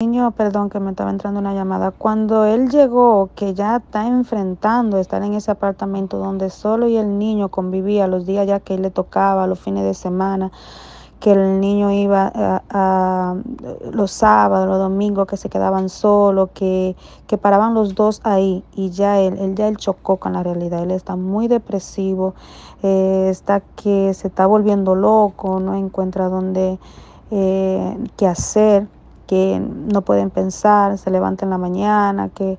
Niño, perdón que me estaba entrando una llamada. Cuando él llegó, que ya está enfrentando estar en ese apartamento donde solo y el niño convivía los días ya que él le tocaba, los fines de semana, que el niño iba a, los sábados, los domingos, que se quedaban solos, que, que paraban los dos ahí y ya él, él ya él chocó con la realidad. Él está muy depresivo, eh, está que se está volviendo loco, no encuentra dónde eh, qué hacer que no pueden pensar, se levanta en la mañana, que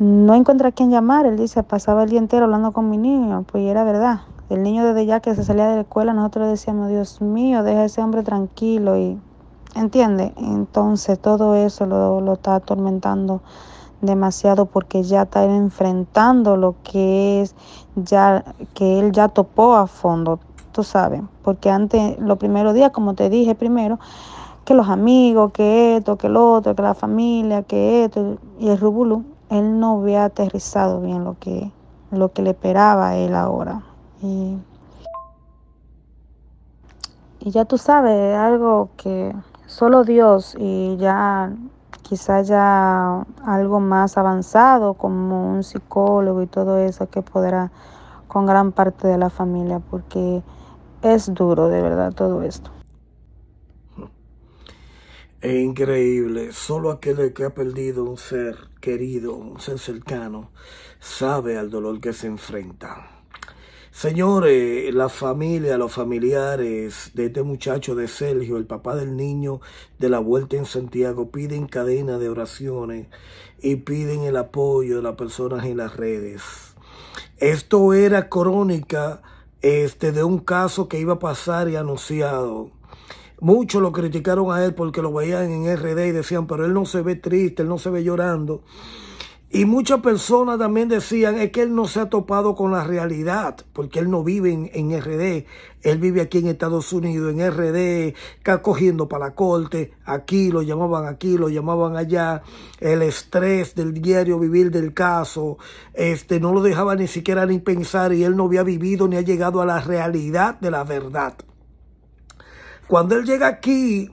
no encuentra a quién llamar. Él dice, pasaba el día entero hablando con mi niño, pues era verdad. El niño desde ya que se salía de la escuela, nosotros decíamos, Dios mío, deja a ese hombre tranquilo y entiende. Entonces todo eso lo, lo está atormentando demasiado porque ya está enfrentando lo que es ya que él ya topó a fondo, tú sabes, porque antes los primeros días, como te dije primero, que los amigos, que esto, que lo otro, que la familia, que esto, y el rubulú, él no había aterrizado bien lo que, lo que le esperaba a él ahora. Y, y ya tú sabes, algo que solo Dios y ya quizás ya algo más avanzado como un psicólogo y todo eso que podrá con gran parte de la familia porque es duro de verdad todo esto. Es increíble, solo aquel que ha perdido un ser querido, un ser cercano, sabe al dolor que se enfrenta. Señores, la familia, los familiares de este muchacho de Sergio, el papá del niño de la vuelta en Santiago, piden cadena de oraciones y piden el apoyo de las personas en las redes. Esto era crónica este, de un caso que iba a pasar y anunciado. Muchos lo criticaron a él porque lo veían en RD y decían, pero él no se ve triste, él no se ve llorando. Y muchas personas también decían, es que él no se ha topado con la realidad, porque él no vive en, RD, él vive aquí en Estados Unidos, en RD, está cogiendo para la corte, aquí lo llamaban aquí, lo llamaban allá, el estrés del diario vivir del caso, este no lo dejaba ni siquiera ni pensar y él no había vivido ni ha llegado a la realidad de la verdad. Cuando él llega aquí,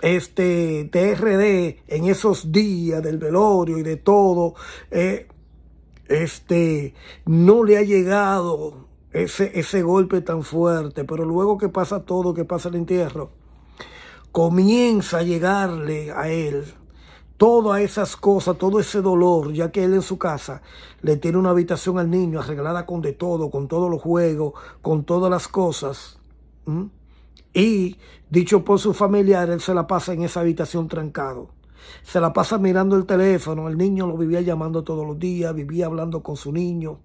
este TRD, en esos días del velorio y de todo, eh, este, no le ha llegado ese, ese golpe tan fuerte, pero luego que pasa todo, que pasa el entierro, comienza a llegarle a él todas esas cosas, todo ese dolor, ya que él en su casa le tiene una habitación al niño arreglada con de todo, con todos los juegos, con todas las cosas. Y dicho por sus familiares, él se la pasa en esa habitación trancado. Se la pasa mirando el teléfono. El niño lo vivía llamando todos los días, vivía hablando con su niño.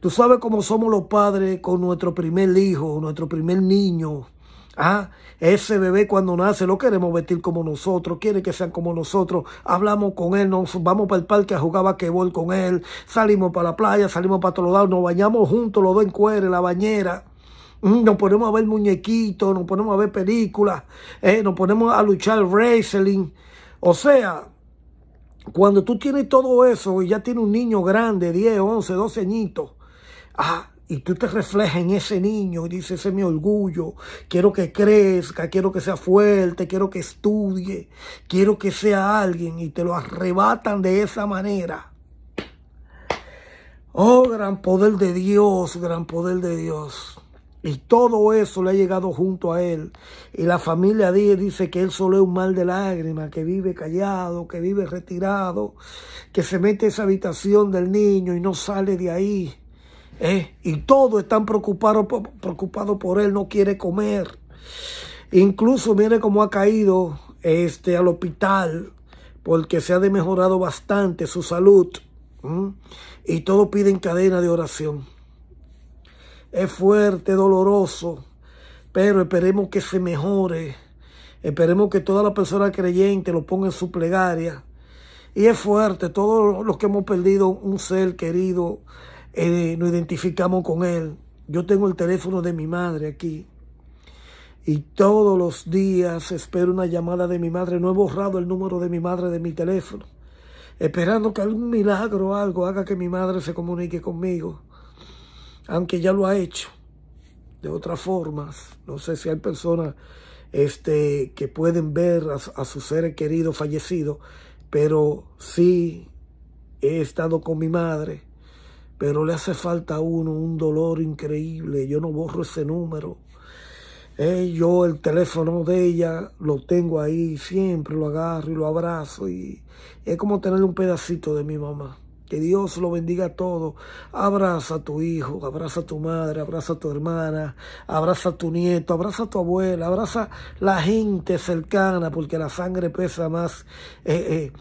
Tú sabes cómo somos los padres con nuestro primer hijo, nuestro primer niño. Ah, ese bebé cuando nace lo queremos vestir como nosotros, quiere que sean como nosotros. Hablamos con él, nos vamos para el parque a jugar basquetbol con él, salimos para la playa, salimos para todos lados, nos bañamos juntos los dos en cuere, la bañera. Mm, nos ponemos a ver muñequitos, nos ponemos a ver películas, eh, nos ponemos a luchar wrestling. O sea, cuando tú tienes todo eso y ya tienes un niño grande, 10, 11, 12 añitos, ah, y tú te reflejas en ese niño y dices, ese es mi orgullo, quiero que crezca, quiero que sea fuerte, quiero que estudie, quiero que sea alguien y te lo arrebatan de esa manera. Oh, gran poder de Dios, gran poder de Dios. Y todo eso le ha llegado junto a él. Y la familia dice que él solo es un mal de lágrimas, que vive callado, que vive retirado, que se mete a esa habitación del niño y no sale de ahí. ¿Eh? Y todos están preocupados por él, no quiere comer. Incluso mire cómo ha caído este, al hospital, porque se ha mejorado bastante su salud. Y todos piden cadena de oración. Es fuerte, doloroso, pero esperemos que se mejore. Esperemos que toda la persona creyente lo ponga en su plegaria. Y es fuerte, todos los que hemos perdido un ser querido, eh, nos identificamos con él. Yo tengo el teléfono de mi madre aquí. Y todos los días espero una llamada de mi madre. No he borrado el número de mi madre de mi teléfono. Esperando que algún milagro o algo haga que mi madre se comunique conmigo aunque ya lo ha hecho de otras formas. No sé si hay personas este, que pueden ver a, su sus seres queridos fallecidos, pero sí he estado con mi madre, pero le hace falta a uno un dolor increíble. Yo no borro ese número. Eh, yo el teléfono de ella lo tengo ahí, siempre lo agarro y lo abrazo y es como tener un pedacito de mi mamá. Que Dios lo bendiga a todos. Abraza a tu hijo, abraza a tu madre, abraza a tu hermana, abraza a tu nieto, abraza a tu abuela, abraza a la gente cercana, porque la sangre pesa más eh, eh,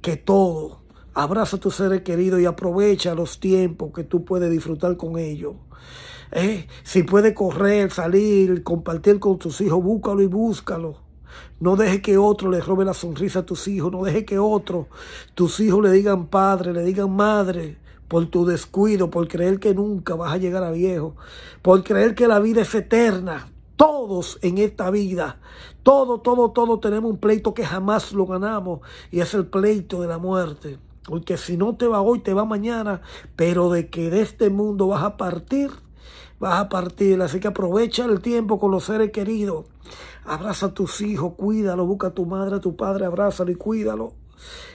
que todo. Abraza a tus seres queridos y aprovecha los tiempos que tú puedes disfrutar con ellos. Eh, si puede correr, salir, compartir con tus hijos, búscalo y búscalo. No deje que otro le robe la sonrisa a tus hijos. No deje que otro, tus hijos le digan padre, le digan madre, por tu descuido, por creer que nunca vas a llegar a viejo, por creer que la vida es eterna. Todos en esta vida, todo, todo, todo tenemos un pleito que jamás lo ganamos y es el pleito de la muerte. Porque si no te va hoy, te va mañana, pero de que de este mundo vas a partir, vas a partir. Así que aprovecha el tiempo con los seres queridos. Abraza a tus hijos, cuídalo, busca a tu madre, a tu padre, abrázalo y cuídalo.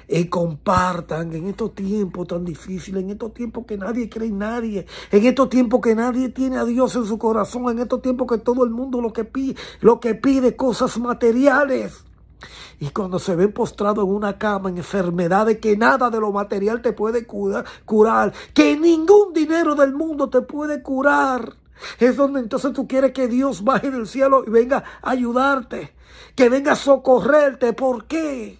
Y compartan en estos tiempos tan difíciles, en estos tiempos que nadie cree en nadie, en estos tiempos que nadie tiene a Dios en su corazón, en estos tiempos que todo el mundo lo que pide, lo que pide cosas materiales. Y cuando se ven postrados en una cama, en enfermedades que nada de lo material te puede curar, que ningún dinero del mundo te puede curar. Es donde entonces tú quieres que Dios baje del cielo y venga a ayudarte, que venga a socorrerte. ¿Por qué?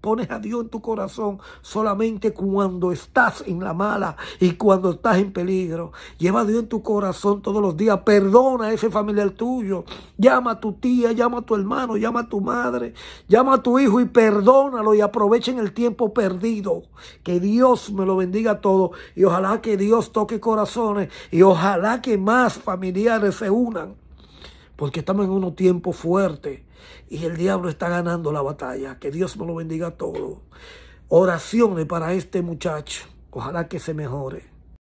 pones a Dios en tu corazón solamente cuando estás en la mala y cuando estás en peligro. Lleva a Dios en tu corazón todos los días. Perdona a ese familiar tuyo. Llama a tu tía, llama a tu hermano, llama a tu madre, llama a tu hijo y perdónalo y aprovechen el tiempo perdido. Que Dios me lo bendiga a todos y ojalá que Dios toque corazones y ojalá que más familiares se unan porque estamos en unos tiempos fuertes y el diablo está ganando la batalla. Que Dios me lo bendiga a todos. Oraciones para este muchacho. Ojalá que se mejore.